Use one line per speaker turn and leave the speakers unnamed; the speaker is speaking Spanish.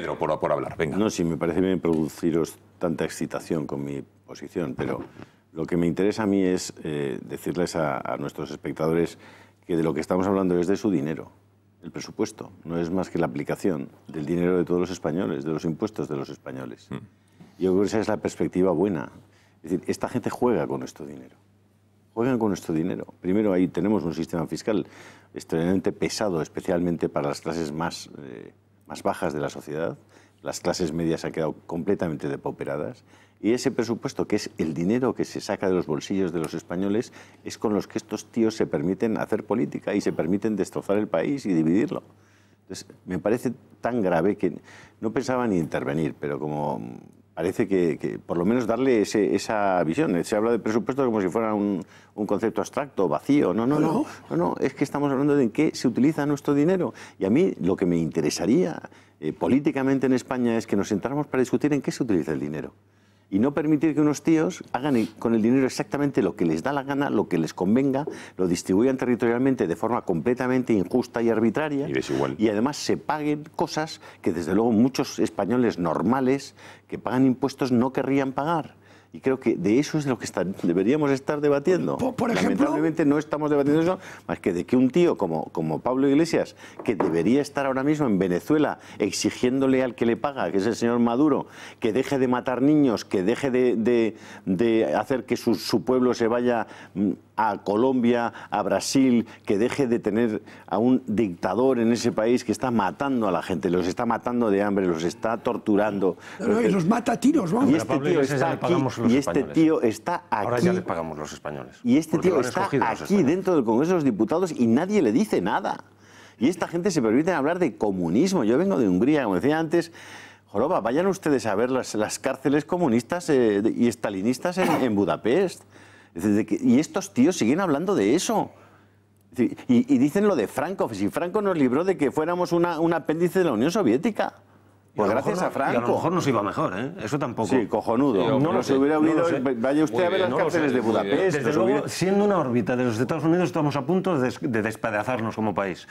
Pedro por, hablar. Venga. No, sí, me parece bien produciros tanta excitación con mi posición, pero lo que me interesa a mí es eh, decirles a, nuestros espectadores que de lo que estamos hablando es de su dinero. El presupuesto no es más que la aplicación del dinero de todos los españoles, de los impuestos de los españoles. Mm. Yo creo que esa es la perspectiva buena. Es decir, esta gente juega con nuestro dinero. Juegan con nuestro dinero. Primero, ahí tenemos un sistema fiscal extremadamente pesado, especialmente para las clases más eh, más bajas de la sociedad, las clases medias han quedado completamente depauperadas y ese presupuesto, que es el dinero que se saca de los bolsillos de los españoles, es con los que estos tíos se permiten hacer política y se permiten destrozar el país y dividirlo. Entonces, me parece tan grave que no pensaba ni intervenir, pero como parece que, por lo menos darle esa visión. Se habla de presupuesto como si fuera un, concepto abstracto, vacío. No, no, no, no, es que estamos hablando de en qué se utiliza nuestro dinero. Y a mí lo que me interesaría eh, políticamente en España es que nos sentáramos para discutir en qué se utiliza el dinero y no permitir que unos tíos hagan con el dinero exactamente lo que les da la gana, lo que les convenga, lo distribuyan territorialmente de forma completamente injusta y arbitraria. Y además se paguen cosas que desde luego muchos españoles normales que pagan impuestos no querrían pagar. Y creo que de eso es de lo que deberíamos estar debatiendo. Por, ejemplo, Lamentablemente no estamos debatiendo eso, más que de que un tío como, como Pablo Iglesias, que debería estar ahora mismo en Venezuela exigiéndole al que le paga, que es el señor Maduro, que deje de matar niños, que deje de, hacer que su, su pueblo se vaya mm, a Colombia, a Brasil, que deje de tener a un dictador en ese país que está matando a la gente, los está matando de hambre, los está torturando. los mata a tiros, vamos. Y este, este tío está aquí, y este tío está aquí. Ahora ya le pagamos los españoles. Y este tío está aquí dentro del Congreso de los Diputados y nadie le dice nada. Y esta gente se permite hablar de comunismo. Yo vengo de Hungría, como decía antes. Joroba, vayan ustedes a ver las, cárceles comunistas eh, y estalinistas en, en Budapest y estos tíos siguen hablando de eso. y, dicen lo de Franco, si Franco nos libró de que fuéramos un apéndice de la Unión Soviética. Pues gracias a Franco. Y a lo mejor nos iba mejor, ¿eh? Eso tampoco. Sí, cojonudo. no, nos hubiera vaya usted a ver las cárceles de Budapest. Desde luego, siendo una órbita de los Estados Unidos, estamos a punto de, de despedazarnos como país.